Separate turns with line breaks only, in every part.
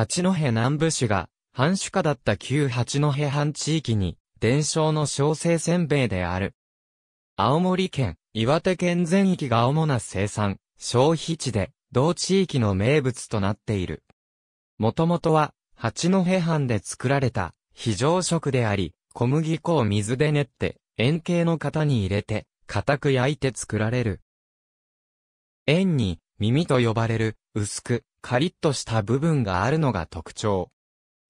八戸南部市が、藩主下だった旧八戸藩地域に、伝承の小生せんべいである。青森県、岩手県全域が主な生産、消費地で、同地域の名物となっている。もともとは、八戸藩で作られた、非常食であり、小麦粉を水で練って、円形の型に入れて、固く焼いて作られる。円に、耳と呼ばれる、薄く、カリッとした部分があるのが特徴。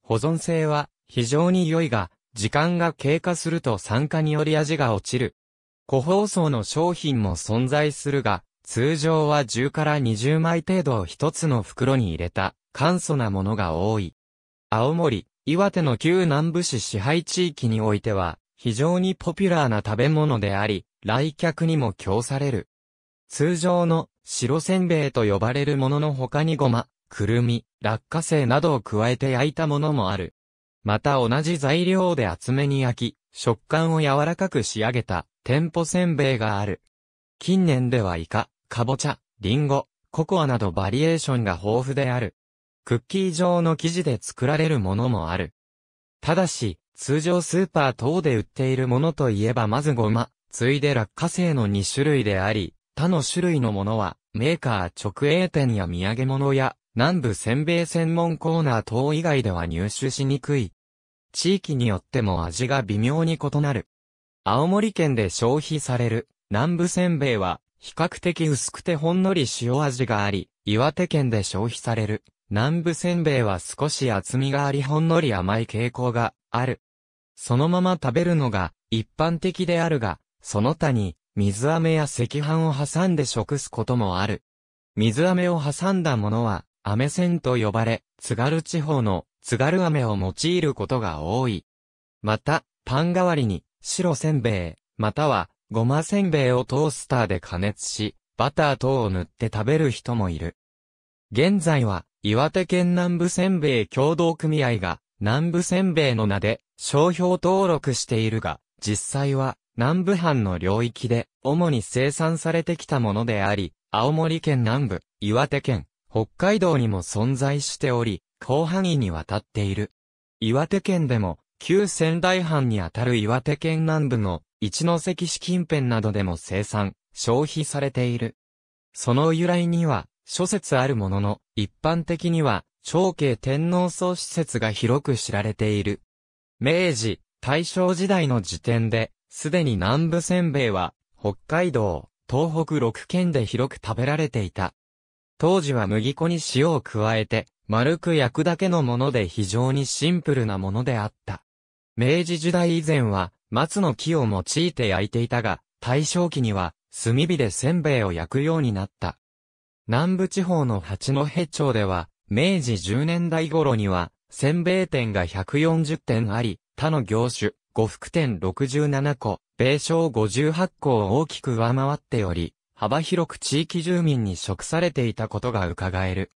保存性は非常に良いが、時間が経過すると酸化により味が落ちる。個包装の商品も存在するが、通常は10から20枚程度を一つの袋に入れた、簡素なものが多い。青森、岩手の旧南部市支配地域においては、非常にポピュラーな食べ物であり、来客にも供される。通常の白せんべいと呼ばれるものの他にごま、くるみ、落花生などを加えて焼いたものもある。また同じ材料で厚めに焼き、食感を柔らかく仕上げた、店舗せんべいがある。近年ではイカ、かぼちゃ、リンゴ、ココアなどバリエーションが豊富である。クッキー状の生地で作られるものもある。ただし、通常スーパー等で売っているものといえばまずごま、ついで落花生の2種類であり、他の種類のものはメーカー直営店や土産物や、南部せんべい専門コーナー等以外では入手しにくい。地域によっても味が微妙に異なる。青森県で消費される南部せんべいは比較的薄くてほんのり塩味があり、岩手県で消費される南部せんべいは少し厚みがありほんのり甘い傾向がある。そのまま食べるのが一般的であるが、その他に水飴や赤飯を挟んで食すこともある。水飴を挟んだものは、飴線と呼ばれ、津軽地方の津軽飴を用いることが多い。また、パン代わりに、白せんべい、または、ごませんべいをトースターで加熱し、バター等を塗って食べる人もいる。現在は、岩手県南部せんべい協同組合が、南部せんべいの名で、商標登録しているが、実際は、南部藩の領域で主に生産されてきたものであり、青森県南部、岩手県、北海道にも存在しており、広範囲にわたっている。岩手県でも、旧仙台藩にあたる岩手県南部の一ノ関市近辺などでも生産、消費されている。その由来には、諸説あるものの、一般的には、長慶天皇宗施設が広く知られている。明治、大正時代の時点で、すでに南部せんべいは、北海道、東北6県で広く食べられていた。当時は麦粉に塩を加えて、丸く焼くだけのもので非常にシンプルなものであった。明治時代以前は、松の木を用いて焼いていたが、大正期には、炭火でせんべいを焼くようになった。南部地方の八戸町では、明治10年代頃には、せんべい店が140店あり、他の業種、呉服店67個、米商58個を大きく上回っており、幅広く地域住民に食されていたことが伺える。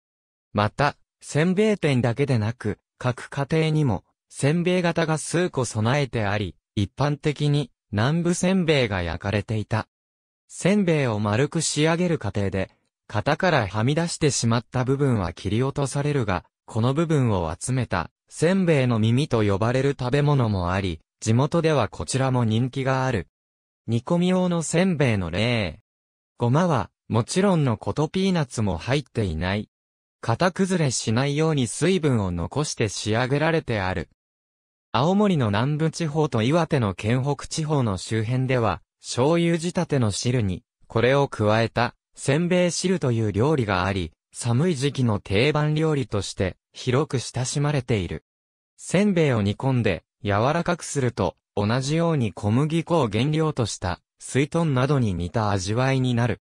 また、せんべい店だけでなく、各家庭にも、せんべい型が数個備えてあり、一般的に南部せんべいが焼かれていた。せんべいを丸く仕上げる過程で、型からはみ出してしまった部分は切り落とされるが、この部分を集めた、せんべいの耳と呼ばれる食べ物もあり、地元ではこちらも人気がある。煮込み用のせんべいの例。ごまは、もちろんのことピーナツも入っていない。型崩れしないように水分を残して仕上げられてある。青森の南部地方と岩手の県北地方の周辺では、醤油仕立ての汁に、これを加えた、せんべい汁という料理があり、寒い時期の定番料理として、広く親しまれている。せんべいを煮込んで、柔らかくすると、同じように小麦粉を原料とした、水豚などに似た味わいになる。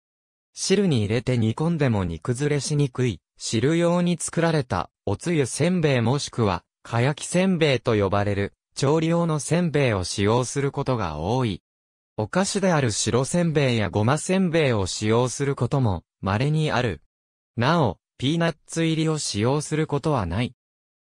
汁に入れて煮込んでも煮崩れしにくい、汁用に作られた、おつゆせんべいもしくは、かやきせんべいと呼ばれる、調理用のせんべいを使用することが多い。お菓子である白せんべいやごませんべいを使用することも、稀にある。なお、ピーナッツ入りを使用することはない。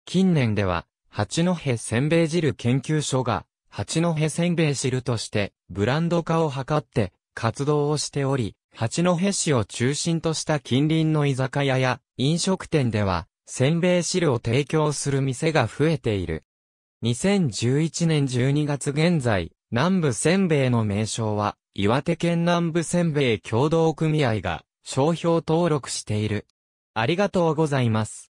近年では、八戸せんべい汁研究所が、八戸せんべい汁として、ブランド化を図って、活動をしており、八戸市を中心とした近隣の居酒屋や飲食店では、せんべい汁を提供する店が増えている。2011年12月現在、南部せんべいの名称は、岩手県南部せんべい共同組合が商標登録している。ありがとうございます。